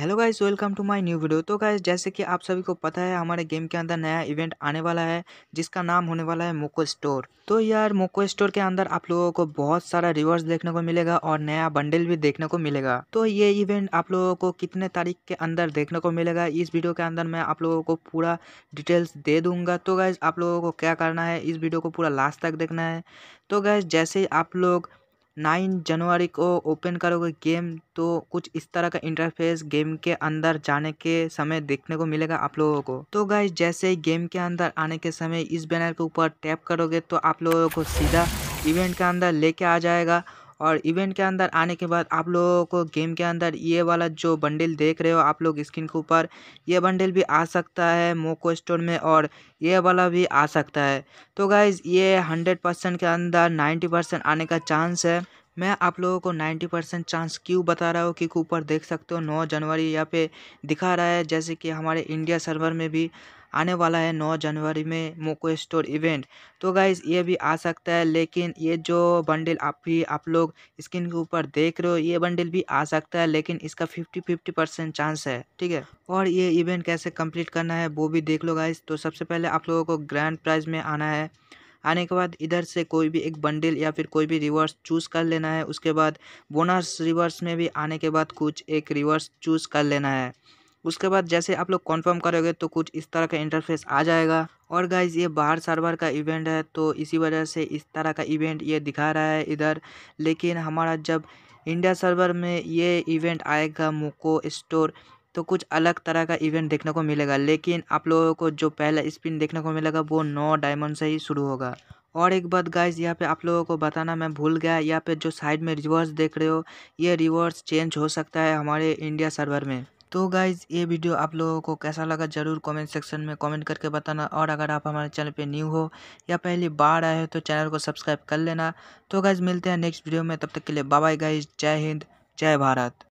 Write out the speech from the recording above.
hello guys welcome to my new video तो guys जैसे कि आप सभी को पता है हमारे गेम के अंदर नया इवेंट आने वाला है जिसका नाम होने वाला है मोको स्टोर तो यार मोको स्टोर के अंदर आप लोगों को बहुत सारा रिवर्स देखने को मिलेगा और नया बंडल भी देखने को मिलेगा तो ये इवेंट आप लोगों को कितने तारीख के अंदर देखने को मिलेगा इस वीडियो के अंदर मैं आप लोगों को पूरा डिटेल्स दे दूंगा तो गाइज आप लोगों को क्या करना है इस वीडियो को पूरा लास्ट तक देखना है तो गैस जैसे आप लोग नाइन जनवरी को ओपन करोगे गेम तो कुछ इस तरह का इंटरफेस गेम के अंदर जाने के समय देखने को मिलेगा आप लोगों को तो गाइज जैसे ही गेम के अंदर आने के समय इस बैनर के ऊपर टैप करोगे तो आप लोगों को सीधा इवेंट के अंदर लेके आ जाएगा और इवेंट के अंदर आने के बाद आप लोगों को गेम के अंदर ये वाला जो बंडल देख रहे हो आप लोग स्क्रीन के ऊपर ये बंडल भी आ सकता है मोको स्टोर में और ये वाला भी आ सकता है तो गाइज़ ये हंड्रेड परसेंट के अंदर नाइन्टी परसेंट आने का चांस है मैं आप लोगों को 90 परसेंट चांस क्यों बता रहा हूँ क्योंकि ऊपर देख सकते हो 9 जनवरी यहाँ पे दिखा रहा है जैसे कि हमारे इंडिया सर्वर में भी आने वाला है 9 जनवरी में मोको स्टोर इवेंट तो गाइज ये भी आ सकता है लेकिन ये जो बंडल आप भी आप लोग स्क्रीन के ऊपर देख रहे हो ये बंडल भी आ सकता है लेकिन इसका 50 50 परसेंट चांस है ठीक है और ये इवेंट कैसे कंप्लीट करना है वो भी देख लो गाइज तो सबसे पहले आप लोगों को ग्रैंड प्राइज में आना है आने के बाद इधर से कोई भी एक बंडल या फिर कोई भी रिवर्स चूज़ कर लेना है उसके बाद बोनस रिवर्स में भी आने के बाद कुछ एक रिवर्स चूज़ कर लेना है उसके बाद जैसे आप लोग कंफर्म करोगे तो कुछ इस तरह का इंटरफेस आ जाएगा और गाइज ये बाहर सर्वर का इवेंट है तो इसी वजह से इस तरह का इवेंट ये दिखा रहा है इधर लेकिन हमारा जब इंडिया सर्वर में ये इवेंट आएगा मोको स्टोर तो कुछ अलग तरह का इवेंट देखने को मिलेगा लेकिन आप लोगों को जो पहला स्पिन देखने को मिलेगा वो नौ डायमंड से ही शुरू होगा और एक बात गाइस यहाँ पे आप लोगों को बताना मैं भूल गया यहाँ पे जो साइड में रिवर्स देख रहे हो ये रिवर्स चेंज हो सकता है हमारे इंडिया सर्वर में तो गाइज ये वीडियो आप लोगों को कैसा लगा ज़रूर कमेंट सेक्शन में कमेंट करके बताना और अगर आप हमारे चैनल पे न्यू हो या पहली बार आए हो तो चैनल को सब्सक्राइब कर लेना तो गाइज मिलते हैं नेक्स्ट वीडियो में तब तक के लिए बाय गाइज जय हिंद जय भारत